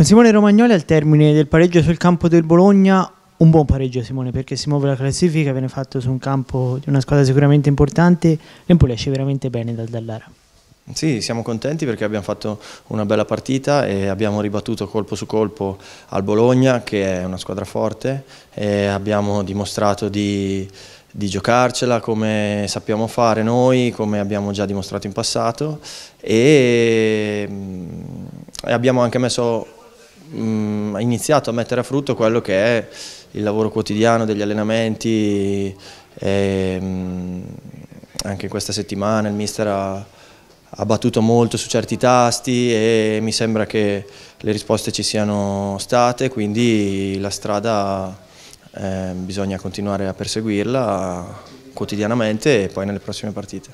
Con Simone Romagnoli al termine del pareggio sul campo del Bologna, un buon pareggio Simone perché si muove la classifica, viene fatto su un campo di una squadra sicuramente importante, l'Empoli esce veramente bene dal Dallara. Sì, siamo contenti perché abbiamo fatto una bella partita e abbiamo ribattuto colpo su colpo al Bologna che è una squadra forte e abbiamo dimostrato di, di giocarcela come sappiamo fare noi, come abbiamo già dimostrato in passato e mm, abbiamo anche messo mh, mm, ha iniziato a mettere a frutto quello che è il lavoro quotidiano degli allenamenti e, mh, mm, anche in questa settimana il mister ha, ha battuto molto su certi tasti e mi sembra che le risposte ci siano state, quindi la strada eh, bisogna continuare a perseguirla quotidianamente e poi nelle prossime partite.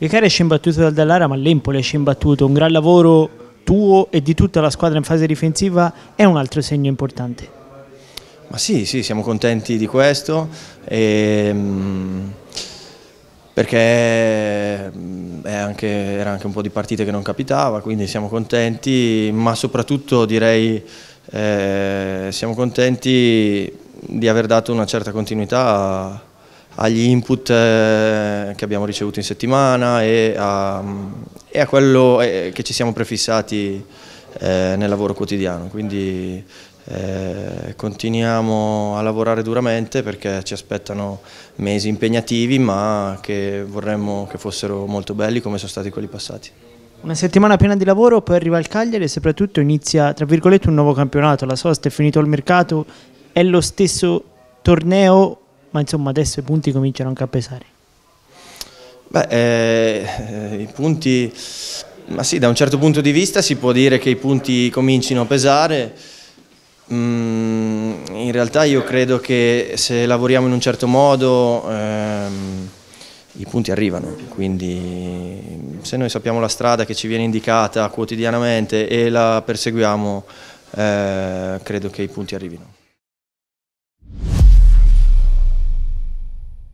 Il Vicari è scimbattuto dal Dallara ma l'Empoli è scimbattuto, un gran lavoro tuo e di tutta la squadra in fase difensiva è un altro segno importante. Ma sì, sì, siamo contenti di questo e, ehm, perché mm, anche, era anche un po' di partite che non capitava, quindi siamo contenti, ma soprattutto direi eh, siamo contenti di aver dato una certa continuità agli input eh, che abbiamo ricevuto in settimana e a, mm, e a quello eh, che ci siamo prefissati eh, nel lavoro quotidiano. Quindi eh, continuiamo a lavorare duramente perché ci aspettano mesi impegnativi ma che vorremmo che fossero molto belli come sono stati quelli passati. Una settimana piena di lavoro, poi arriva il Cagliari e soprattutto inizia, tra virgolette, un nuovo campionato. La sosta è finito il mercato, è lo stesso torneo, ma insomma adesso i punti cominciano anche a pesare. Beh, eh, eh, i punti, ma sì, da un certo punto di vista si può dire che i punti comincino a pesare. Mm, in realtà io credo che se lavoriamo in un certo modo ehm, i punti arrivano, quindi se noi sappiamo la strada che ci viene indicata quotidianamente e la perseguiamo, eh, credo che i punti arrivino.